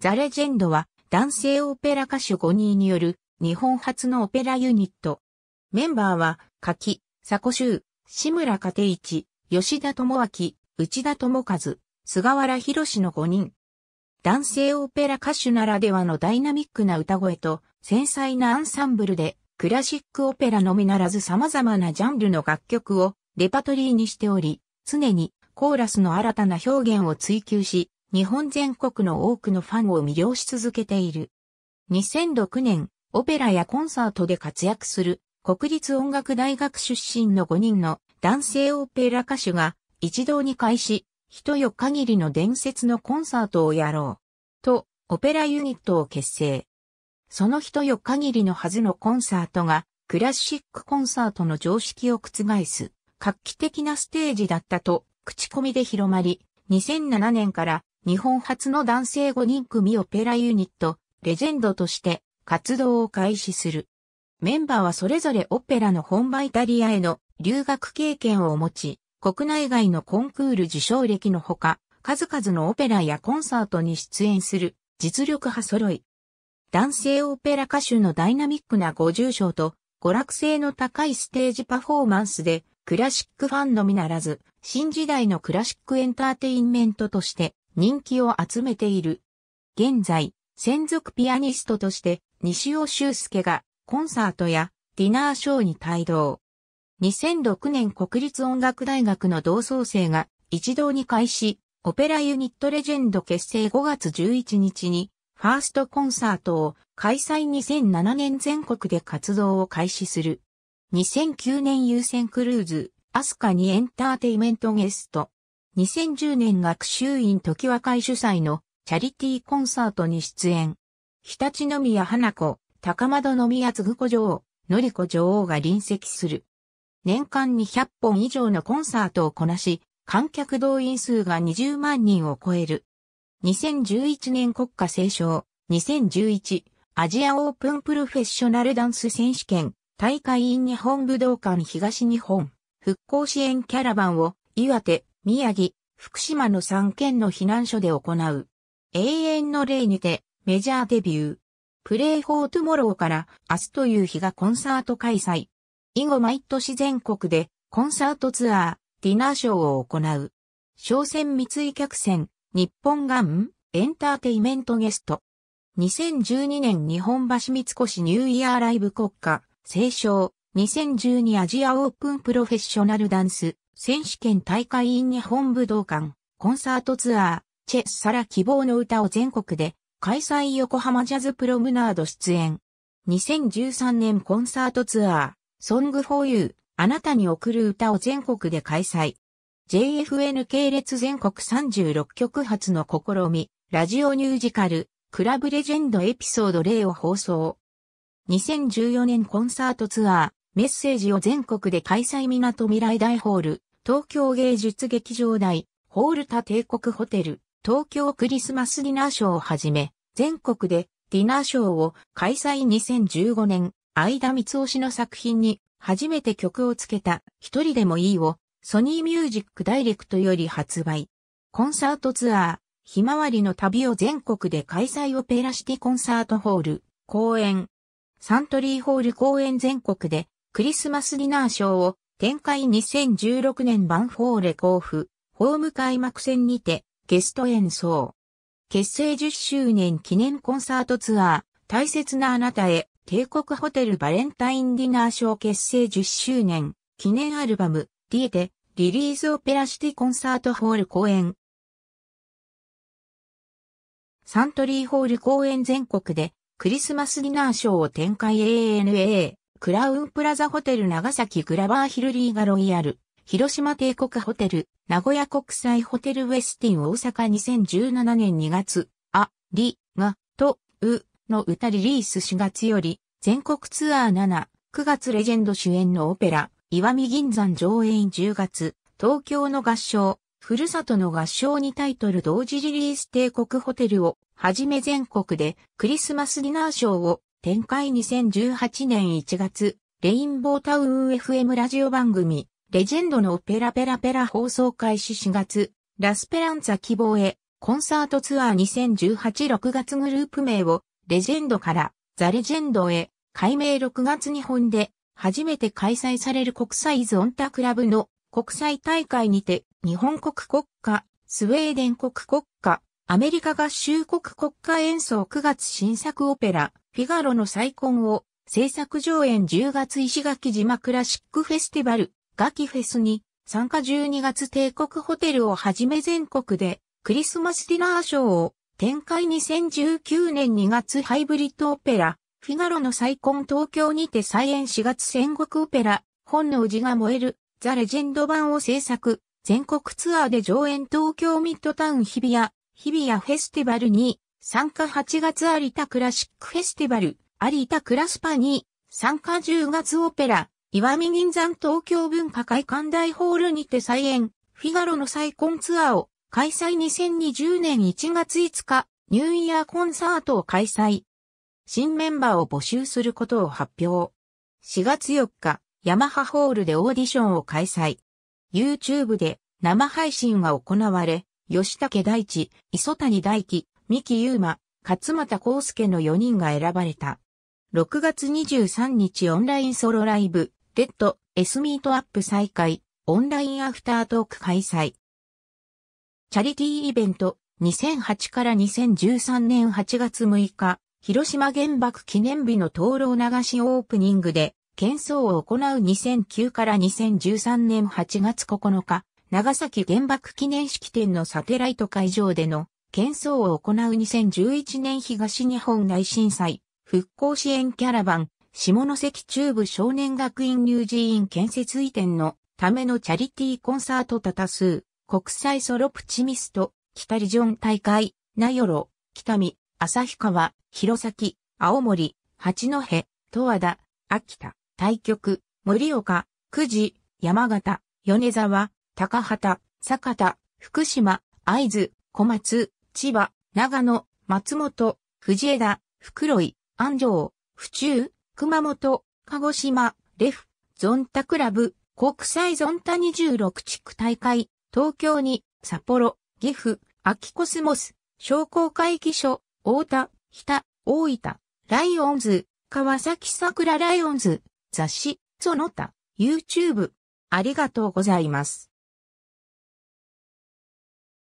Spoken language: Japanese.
ザ・レジェンドは男性オペラ歌手5人による日本初のオペラユニット。メンバーは、柿、佐古修、志村家庭一、吉田智明、内田智和、菅原博の5人。男性オペラ歌手ならではのダイナミックな歌声と繊細なアンサンブルでクラシックオペラのみならず様々なジャンルの楽曲をレパトリーにしており、常にコーラスの新たな表現を追求し、日本全国の多くのファンを魅了し続けている。2006年、オペラやコンサートで活躍する国立音楽大学出身の5人の男性オペラ歌手が一堂に会し、一夜限りの伝説のコンサートをやろう。と、オペラユニットを結成。その一夜限りのはずのコンサートが、クラシックコンサートの常識を覆す、画期的なステージだったと、口コミで広まり、2007年から日本初の男性5人組オペラユニット、レジェンドとして活動を開始する。メンバーはそれぞれオペラの本場イタリアへの留学経験を持ち、国内外のコンクール受賞歴のほか、数々のオペラやコンサートに出演する実力派揃い。男性オペラ歌手のダイナミックなご住所と娯楽性の高いステージパフォーマンスでクラシックファンのみならず新時代のクラシックエンターテインメントとして人気を集めている。現在、専属ピアニストとして西尾修介がコンサートやディナーショーに帯同。2006年国立音楽大学の同窓生が一堂に会し、オペラユニットレジェンド結成5月11日にファーストコンサートを開催2007年全国で活動を開始する。2009年優先クルーズ、アスカにエンターテイメントゲスト、2010年学習院時和会主催のチャリティーコンサートに出演。日立宮花子、高窓宮津子女王、のりこ女王が臨席する。年間200本以上のコンサートをこなし、観客動員数が20万人を超える。2011年国家斉唱、2011アジアオープンプロフェッショナルダンス選手権、大会員日本武道館東日本、復興支援キャラバンを岩手、宮城、福島の3県の避難所で行う。永遠の霊にてメジャーデビュー。プレイフォートゥモローから明日という日がコンサート開催。以後毎年全国でコンサートツアー、ディナーショーを行う。商船三井客船、日本ガン、エンターテイメントゲスト。2012年日本橋三越ニューイヤーライブ国家、清唱、2012アジアオープンプロフェッショナルダンス、選手権大会員日本武道館、コンサートツアー、チェ・サラ希望の歌を全国で、開催横浜ジャズプロムナード出演。2013年コンサートツアー、ソングフォーユー、あなたに贈る歌を全国で開催。JFN 系列全国36局発の試み、ラジオミュージカル、クラブレジェンドエピソード0を放送。2014年コンサートツアー、メッセージを全国で開催港未来大ホール、東京芸術劇場内、ホールタ帝国ホテル、東京クリスマスディナーショーをはじめ、全国でディナーショーを開催2015年、相田光雄氏の作品に初めて曲をつけた一人でもいいをソニーミュージックダイレクトより発売。コンサートツアー、ひまわりの旅を全国で開催オペラシティコンサートホール、公演。サントリーホール公演全国でクリスマスディナーショーを展開2016年バンフォーレ甲府、ホーム開幕戦にてゲスト演奏。結成10周年記念コンサートツアー、大切なあなたへ、帝国ホテルバレンタインディナーショー結成10周年、記念アルバム、ディエテ、リリースオペラシティコンサートホール公演。サントリーホール公演全国で、クリスマスディナーショーを展開 ANA。クラウンプラザホテル長崎グラバーヒルリーガロイヤル、広島帝国ホテル、名古屋国際ホテルウェスティン大阪2017年2月、あ、り、が、と、う、の歌リリース4月より、全国ツアー7、9月レジェンド主演のオペラ、岩見銀山上演10月、東京の合唱、ふるさとの合唱にタイトル同時リリース帝国ホテルをはじめ全国でクリスマスディナーショーを展開2018年1月、レインボータウン FM ラジオ番組、レジェンドのペラペラペラ放送開始4月、ラスペランツァ希望へ、コンサートツアー20186月グループ名を、レジェンドから、ザ・レジェンドへ、改名6月日本で、初めて開催される国際ゾンタクラブの国際大会にて、日本国国家、スウェーデン国国家、アメリカ合衆国国家演奏9月新作オペラ、フィガロの再婚を制作上演10月石垣島クラシックフェスティバル、ガキフェスに参加12月帝国ホテルをはじめ全国でクリスマスディナーショーを展開2019年2月ハイブリッドオペラ、フィガロの再婚東京にて再演4月戦国オペラ、本能寺が燃える、ザ・レジェンド版を制作、全国ツアーで上演東京ミッドタウン日比谷、日比谷フェスティバルに参加8月有田クラシックフェスティバル、有田クラスパに、参加10月オペラ、岩見銀山東京文化会館大ホールにて再演、フィガロの再婚ツアーを開催2020年1月5日、ニューイヤーコンサートを開催。新メンバーを募集することを発表。4月4日、ヤマハホールでオーディションを開催。YouTube で生配信が行われ、吉武大地、磯谷大輝、三木優馬、勝又康介の4人が選ばれた。6月23日オンラインソロライブ、デッド、S ミートアップ再開、オンラインアフタートーク開催。チャリティーイベント、2008から2013年8月6日、広島原爆記念日の灯籠流しオープニングで、喧騒を行う2009から2013年8月9日、長崎原爆記念式典のサテライト会場での喧騒を行う2011年東日本大震災、復興支援キャラバン、下関中部少年学院乳児院建設移転のためのチャリティーコンサート多多数、国際ソロプチミスト、北リジョン大会、名寄、北見、旭川、弘前、青森、八戸、十和田、秋田、対局、盛岡、久慈、山形、米沢、高畑、酒田、福島、会津、小松、千葉、長野、松本、藤枝、袋井、安城、府中、熊本、鹿児島、レフ、ゾンタクラブ、国際ゾンタ26地区大会、東京に、札幌、岐阜、秋コスモス、商工会議所、大田、日田、大分、ライオンズ、川崎桜ライオンズ、雑誌、その他、YouTube。ありがとうございます。